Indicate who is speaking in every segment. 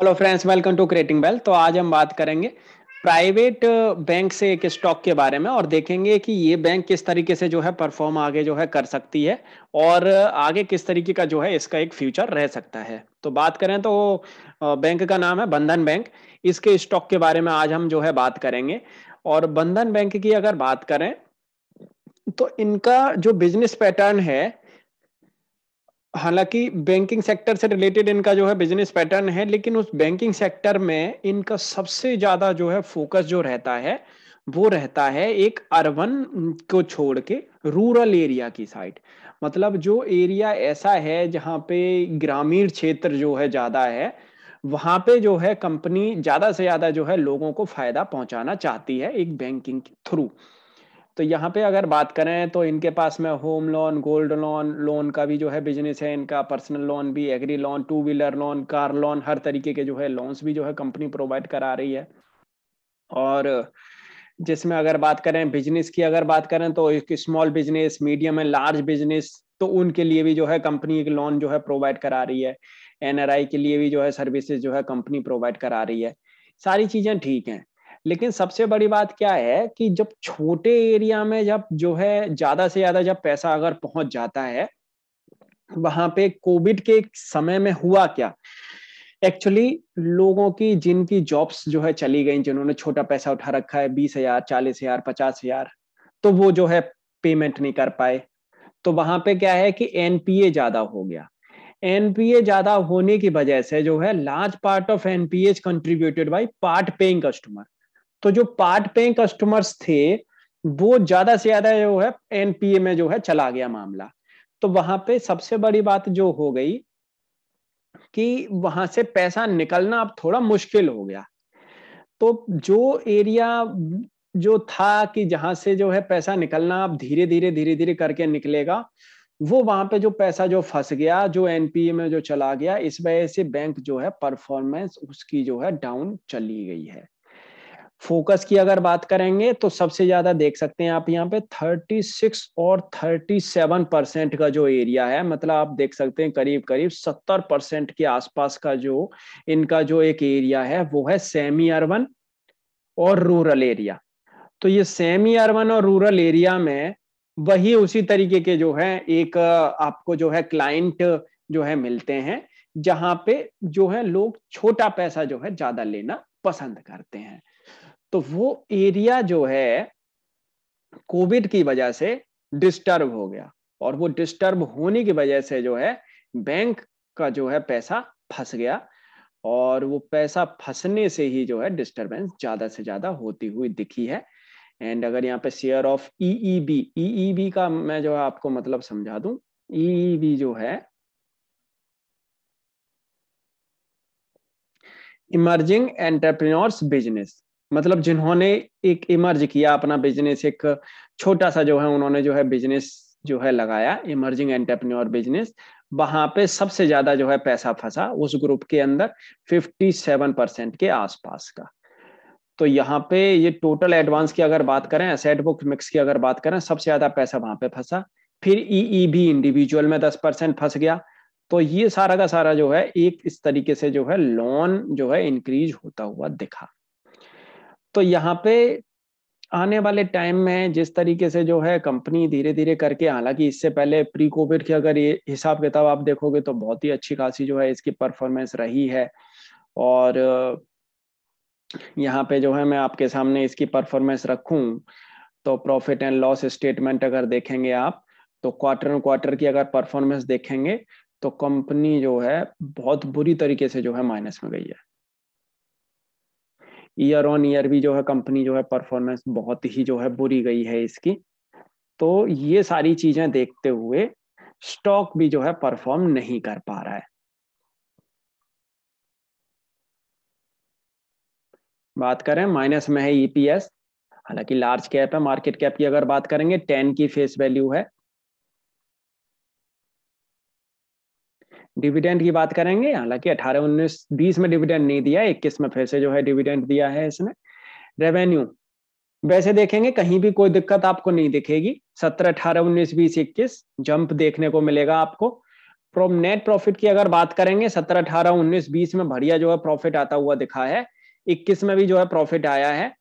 Speaker 1: hello friends welcome to creating wealth तो आज हम बात करेंगे प्राइवेट बैंक से एक स्टॉक के बारे में और देखेंगे कि ये बैंक किस तरीके से जो है परफॉर्म आगे जो है कर सकती है और आगे किस तरीके का जो है इसका एक फ्यूचर रह सकता है तो बात करें तो बैंक का नाम है बंधन बैंक इसके स्टॉक के बारे में आज हम जो है बात करेंगे और बंधन बैंक की अगर बात करें तो इनका जो बिजनेस पैटर्न है हालांकि बैंकिंग सेक्टर से रिलेटेड इनका जो है बिजनेस पैटर्न है लेकिन उस बैंकिंग सेक्टर में इनका सबसे ज्यादा जो है फोकस जो रहता है वो रहता है एक अर्बन को छोड़ के रूरल एरिया की साइड मतलब जो एरिया ऐसा है जहाँ पे ग्रामीण क्षेत्र जो है ज्यादा है वहां पे जो है कंपनी ज्यादा से ज्यादा जो है लोगों को फायदा पहुंचाना चाहती है एक बैंकिंग के थ्रू तो यहाँ पे अगर बात करें तो इनके पास में home loan gold loan loan का भी जो है बिजनेस है इनका पर्सनल लोन भी agri loan two wheeler loan car loan हर तरीके के जो है लोन्स भी जो है कंपनी प्रोवाइड करा रही है और जिसमें अगर बात करें बिजनेस की अगर बात करें तो एक small business medium and large business तो उनके लिए भी जो है कंपनी एक लोन जो है प्रोवाइड करा रही है एनआरआई के लिए भी जो है सर्विसेज जो है कंपनी प्रोवाइड करा रही है सारी चीजें ठीक हैं लेकिन सबसे बड़ी बात क्या है कि जब छोटे एरिया में जब जो है ज्यादा से ज्यादा जब पैसा अगर पहुंच जाता है वहां पे कोविड के समय में हुआ क्या एक्चुअली लोगों की जिनकी जॉब्स जो है चली गई जिन्होंने छोटा पैसा उठा रखा है बीस हजार चालीस हजार पचास हजार तो वो जो है पेमेंट नहीं कर पाए तो वहां पे क्या है कि एनपीए ज्यादा हो गया एनपीए ज्यादा होने की वजह से जो है large part of NPA contributed by part paying customer तो जो पार्ट पे कस्टमर्स थे वो ज्यादा से ज्यादा जो है एनपीए में जो है चला गया मामला तो वहां पे सबसे बड़ी बात जो हो गई कि वहां से पैसा निकलना अब थोड़ा मुश्किल हो गया तो जो एरिया जो था कि जहां से जो है पैसा निकलना अब धीरे धीरे धीरे धीरे करके निकलेगा वो वहां पे जो पैसा जो फंस गया जो एनपीए में जो चला गया इस वजह से बैंक जो है परफॉर्मेंस उसकी जो है डाउन चली गई है फोकस की अगर बात करेंगे तो सबसे ज्यादा देख सकते हैं आप यहाँ पे 36 और 37 परसेंट का जो एरिया है मतलब आप देख सकते हैं करीब करीब 70 परसेंट के आसपास का जो इनका जो एक एरिया है वो है सेमी अर्बन और रूरल एरिया तो ये सेमी अर्बन और रूरल एरिया में वही उसी तरीके के जो है एक आपको जो है क्लाइंट जो है मिलते हैं जहां पे जो है लोग छोटा पैसा जो है ज्यादा लेना पसंद करते हैं तो वो एरिया जो है कोविड की वजह से डिस्टर्ब हो गया और वो डिस्टर्ब होने की वजह से जो है बैंक का जो है पैसा फंस गया और वो पैसा फंसने से ही जो है डिस्टरबेंस ज्यादा से ज्यादा होती हुई दिखी है एंड अगर यहाँ पे शेयर ऑफ ईईबी ईईबी का मैं जो है आपको मतलब समझा दू ईईबी e e जो है इमर्जिंग एंटरप्रेन्योर्स बिजनेस मतलब जिन्होंने एक इमर्ज किया अपना बिजनेस एक छोटा सा जो है उन्होंने जो है बिजनेस जो है लगाया इमर्जिंग एंटरप्रेन्योर बिजनेस वहां पे सबसे ज्यादा जो है पैसा फंसा उस ग्रुप के अंदर 57 परसेंट के आसपास का तो यहाँ पे ये टोटल एडवांस की अगर बात करें एसेट बुक मिक्स की अगर बात करें सबसे ज्यादा पैसा वहां पे फंसा फिर ई e e भी इंडिविजुअल में दस परसेंट फंस गया तो ये सारा का सारा जो है एक इस तरीके से जो है लोन जो है इंक्रीज होता हुआ दिखा तो यहाँ पे आने वाले टाइम में जिस तरीके से जो है कंपनी धीरे धीरे करके हालांकि इससे पहले प्री कोविड के अगर ये हिसाब किताब आप देखोगे तो बहुत ही अच्छी खासी जो है इसकी परफॉर्मेंस रही है और यहाँ पे जो है मैं आपके सामने इसकी परफॉर्मेंस रखू तो प्रॉफिट एंड लॉस स्टेटमेंट अगर देखेंगे आप तो क्वार्टर क्वार्टर की अगर परफॉर्मेंस देखेंगे तो कंपनी जो है बहुत बुरी तरीके से जो है माइनस में गई है ईयर ऑन ईयर भी जो है कंपनी जो है परफॉर्मेंस बहुत ही जो है बुरी गई है इसकी तो ये सारी चीजें देखते हुए स्टॉक भी जो है परफॉर्म नहीं कर पा रहा है बात करें माइनस में है ईपीएस e हालांकि लार्ज कैप है मार्केट कैप की अगर बात करेंगे टेन की फेस वैल्यू है डिविडेंड की बात करेंगे हालांकि अठारह उन्नीस बीस में डिविडेंड नहीं दिया इक्कीस में फिर से जो है डिविडेंड दिया है इसने रेवेन्यू वैसे देखेंगे कहीं भी कोई दिक्कत आपको नहीं दिखेगी सत्रह अठारह उन्नीस बीस इक्कीस जंप देखने को मिलेगा आपको प्रो नेट प्रॉफिट की अगर बात करेंगे सत्रह अठारह उन्नीस बीस में बढ़िया जो है प्रॉफिट आता हुआ दिखा है इक्कीस में भी जो है प्रॉफिट आया है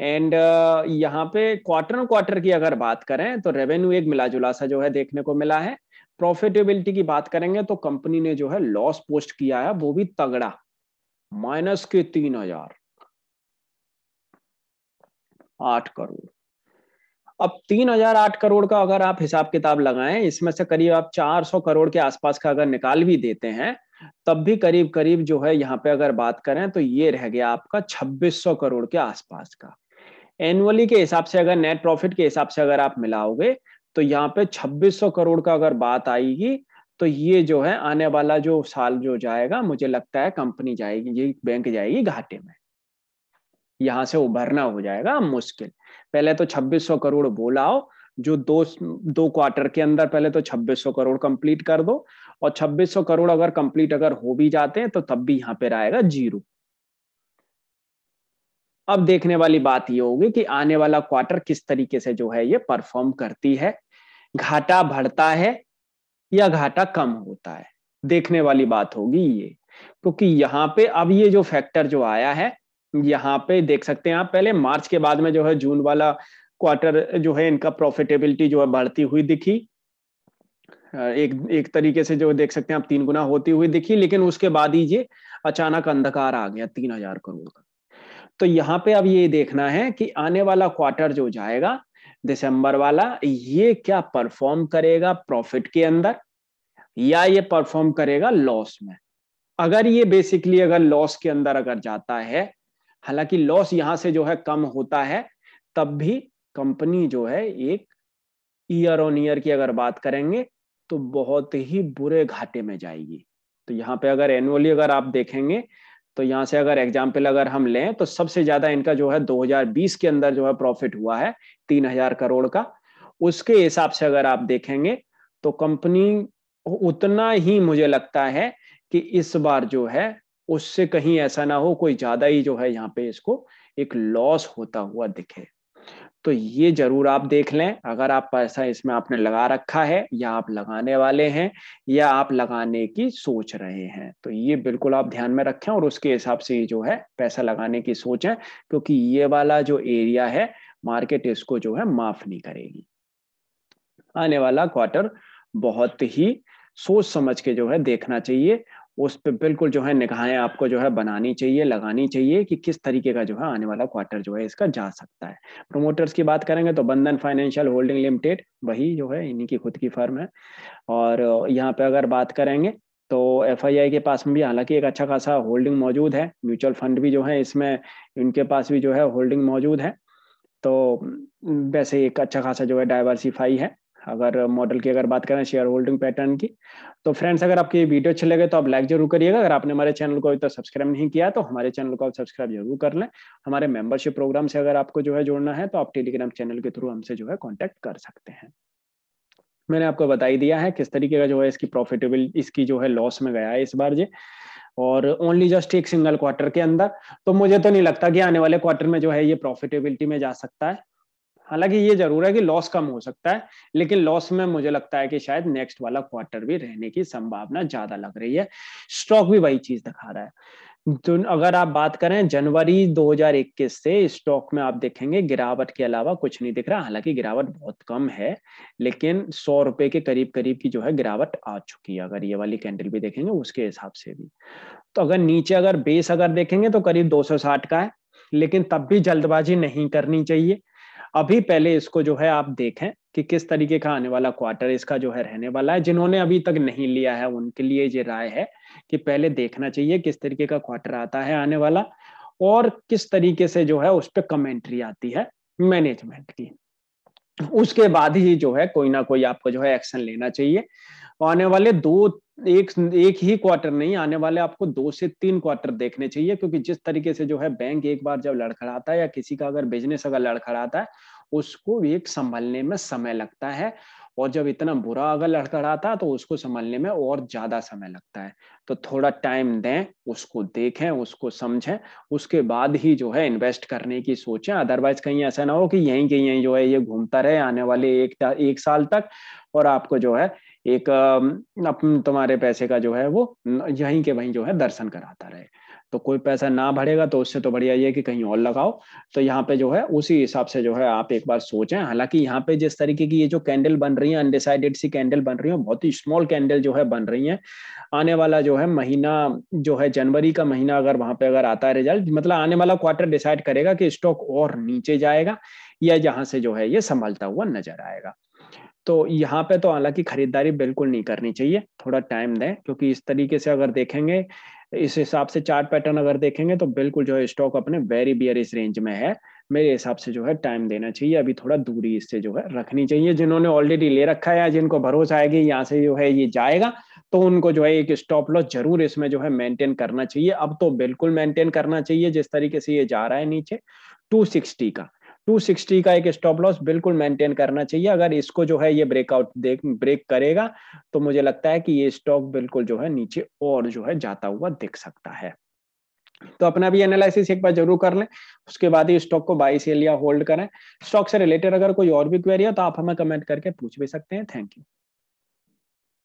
Speaker 1: एंड uh, यहाँ पे क्वार्टर क्वार्टर की अगर बात करें तो रेवेन्यू एक मिला जुला सा जो है देखने को मिला है प्रॉफिटेबिलिटी की बात करेंगे तो कंपनी ने जो है लॉस पोस्ट किया है वो भी तगड़ा माइनस के तीन हजार आठ करोड़ अब तीन हजार आठ करोड़ का अगर आप हिसाब किताब लगाएं इसमें से करीब आप चार सौ करोड़ के आसपास का अगर निकाल भी देते हैं तब भी करीब करीब जो है यहाँ पे अगर बात करें तो ये रह गया आपका छब्बीस सौ करोड़ के आसपास का एनुअली के हिसाब से अगर नेट प्रॉफिट के हिसाब से अगर आप मिलाओगे तो यहाँ पे 2600 करोड़ का अगर बात आएगी तो ये जो है आने वाला जो साल जो जाएगा मुझे लगता है कंपनी जाएगी ये बैंक जाएगी घाटे में यहां से उभरना हो जाएगा मुश्किल पहले तो 2600 करोड़ बोलाओ जो दो दो क्वार्टर के अंदर पहले तो 2600 करोड़ कंप्लीट कर दो और 2600 करोड़ अगर कंप्लीट अगर हो भी जाते हैं तो तब भी यहां पर आएगा जीरो अब देखने वाली बात ये होगी कि आने वाला क्वार्टर किस तरीके से जो है ये परफॉर्म करती है घाटा बढ़ता है या घाटा कम होता है देखने वाली बात होगी ये क्योंकि तो यहाँ पे अब ये जो फैक्टर जो आया है यहाँ पे देख सकते हैं आप पहले मार्च के बाद में जो है जून वाला क्वार्टर जो है इनका प्रॉफिटेबिलिटी जो है बढ़ती हुई दिखी एक एक तरीके से जो देख सकते हैं आप तीन गुना होती हुई दिखी लेकिन उसके बाद ही ये अचानक अंधकार आ गया तीन हजार करोड़ का तो यहाँ पे अब ये देखना है कि आने वाला क्वार्टर जो जाएगा दिसंबर वाला ये क्या परफॉर्म करेगा प्रॉफिट के अंदर या ये परफॉर्म करेगा लॉस में अगर ये बेसिकली अगर लॉस के अंदर अगर जाता है हालांकि लॉस यहां से जो है कम होता है तब भी कंपनी जो है एक ईयर ऑन ईयर की अगर बात करेंगे तो बहुत ही बुरे घाटे में जाएगी तो यहाँ पे अगर एनुअली अगर आप देखेंगे तो यहाँ से अगर एग्जाम्पल अगर हम लें तो सबसे ज्यादा इनका जो है 2020 के अंदर जो है प्रॉफिट हुआ है 3000 करोड़ का उसके हिसाब से अगर आप देखेंगे तो कंपनी उतना ही मुझे लगता है कि इस बार जो है उससे कहीं ऐसा ना हो कोई ज्यादा ही जो है यहाँ पे इसको एक लॉस होता हुआ दिखे तो ये जरूर आप देख लें अगर आप पैसा इसमें आपने लगा रखा है या आप लगाने वाले हैं या आप लगाने की सोच रहे हैं तो ये बिल्कुल आप ध्यान में रखें और उसके हिसाब से जो है पैसा लगाने की सोच है क्योंकि ये वाला जो एरिया है मार्केट इसको जो है माफ नहीं करेगी आने वाला क्वार्टर बहुत ही सोच समझ के जो है देखना चाहिए उस पर बिल्कुल जो है निगाहें आपको जो है बनानी चाहिए लगानी चाहिए कि किस तरीके का जो है आने वाला क्वार्टर जो है इसका जा सकता है प्रोमोटर्स की बात करेंगे तो बंधन फाइनेंशियल होल्डिंग लिमिटेड वही जो है इन्हीं की खुद की फर्म है और यहाँ पे अगर बात करेंगे तो एफ के पास में भी हालांकि एक अच्छा खासा होल्डिंग मौजूद है म्यूचुअल फंड भी जो है इसमें इनके पास भी जो है होल्डिंग मौजूद है तो वैसे एक अच्छा खासा जो है डाइवर्सिफाई है अगर मॉडल की अगर बात करें शेयर होल्डिंग पैटर्न की तो फ्रेंड्स अगर आपकी वीडियो अच्छे लगे तो आप लाइक जरूर करिएगा अगर आपने हमारे चैनल को अभी तक तो सब्सक्राइब नहीं किया तो हमारे चैनल को आप सब्सक्राइब जरूर कर लें हमारे मेंबरशिप प्रोग्राम से अगर आपको जो है जोड़ना है तो आप टेलीग्राम चैनल के थ्रू हमसे जो है कॉन्टेक्ट कर सकते हैं मैंने आपको बताई दिया है किस तरीके का जो है इसकी प्रॉफिटेबल इसकी जो है लॉस में गया है इस बार ये और ओनली जस्ट एक सिंगल क्वार्टर के अंदर तो मुझे तो नहीं लगता कि आने वाले क्वार्टर में जो है ये प्रॉफिटेबिलिटी में जा सकता है हालांकि ये जरूर है कि लॉस कम हो सकता है लेकिन लॉस में मुझे लगता है कि शायद नेक्स्ट वाला क्वार्टर भी रहने की संभावना ज्यादा लग रही है स्टॉक भी वही चीज दिखा रहा है तो अगर आप बात करें जनवरी 2021 से स्टॉक में आप देखेंगे गिरावट के अलावा कुछ नहीं दिख रहा हालांकि गिरावट बहुत कम है लेकिन सौ रुपए के करीब करीब की जो है गिरावट आ चुकी है अगर ये वाली कैंडल भी देखेंगे उसके हिसाब से भी तो अगर नीचे अगर बेस अगर देखेंगे तो करीब 260 का है लेकिन तब भी जल्दबाजी नहीं करनी चाहिए अभी पहले इसको जो है आप देखें कि किस तरीके का आने वाला क्वार्टर इसका जो है रहने वाला है जिन्होंने अभी तक नहीं लिया है उनके लिए ये राय है कि पहले देखना चाहिए किस तरीके का क्वार्टर आता है आने वाला और किस तरीके से जो है उस पर कमेंट्री आती है मैनेजमेंट की उसके बाद ही जो है कोई ना कोई आपको जो है एक्शन लेना चाहिए आने वाले दो एक एक ही क्वार्टर नहीं आने वाले आपको दो से तीन क्वार्टर देखने चाहिए क्योंकि जिस तरीके से जो है बैंक एक बार जब लड़खड़ाता है या किसी का अगर बिजनेस अगर लड़खड़ाता है उसको एक संभलने में समय लगता है और जब इतना बुरा अगर लड़खड़ाता है तो उसको संभलने में और ज्यादा समय लगता है तो थोड़ा टाइम दें उसको देखें उसको समझें उसके बाद ही जो है इन्वेस्ट करने की सोचें अदरवाइज कहीं ऐसा ना हो कि यहीं के यहीं जो है ये घूमता रहे आने वाले एक एक साल तक और आपको जो है एक तुम्हारे पैसे का जो है वो यहीं के वहीं जो है दर्शन कराता रहे तो कोई पैसा ना भरेगा तो उससे तो बढ़िया ये कि कहीं और लगाओ तो यहाँ पे जो है उसी हिसाब से जो है आप एक बार सोचें हालांकि यहाँ पे जिस तरीके की ये जो कैंडल बन रही है अनडिसाइडेड सी कैंडल बन रही है बहुत ही स्मॉल कैंडल जो है बन रही है आने वाला जो है महीना जो है जनवरी का महीना अगर वहां पे अगर आता है रिजल्ट मतलब आने वाला क्वार्टर डिसाइड करेगा कि स्टॉक और नीचे जाएगा या जहां से जो है ये संभलता हुआ नजर आएगा तो यहाँ पे तो हालांकि खरीदारी बिल्कुल नहीं करनी चाहिए थोड़ा टाइम दें क्योंकि इस तरीके से अगर देखेंगे इस हिसाब से चार्ट पैटर्न अगर देखेंगे तो बिल्कुल जो है स्टॉक अपने वेरी बियर इस रेंज में है मेरे हिसाब से जो है टाइम देना चाहिए अभी थोड़ा दूरी इससे जो है रखनी चाहिए जिन्होंने ऑलरेडी ले रखा है जिनको भरोसा आएगी यहाँ से जो है ये जाएगा तो उनको जो है एक स्टॉप लॉस जरूर इसमें जो है मेंटेन करना चाहिए अब तो बिल्कुल मेंटेन करना चाहिए जिस तरीके से ये जा रहा है नीचे 260 का 260 का एक स्टॉप लॉस बिल्कुल मेंटेन करना चाहिए अगर इसको जो है ये ब्रेकआउट देख ब्रेक करेगा तो मुझे लगता है कि ये स्टॉक बिल्कुल जो है नीचे और जो है जाता हुआ दिख सकता है तो अपना भी एनालिसिस एक बार जरूर कर लें उसके बाद ही स्टॉक को बाई से या होल्ड करें स्टॉक से रिलेटेड अगर कोई और भी क्वेरी हो तो आप हमें कमेंट करके पूछ भी सकते हैं थैंक यू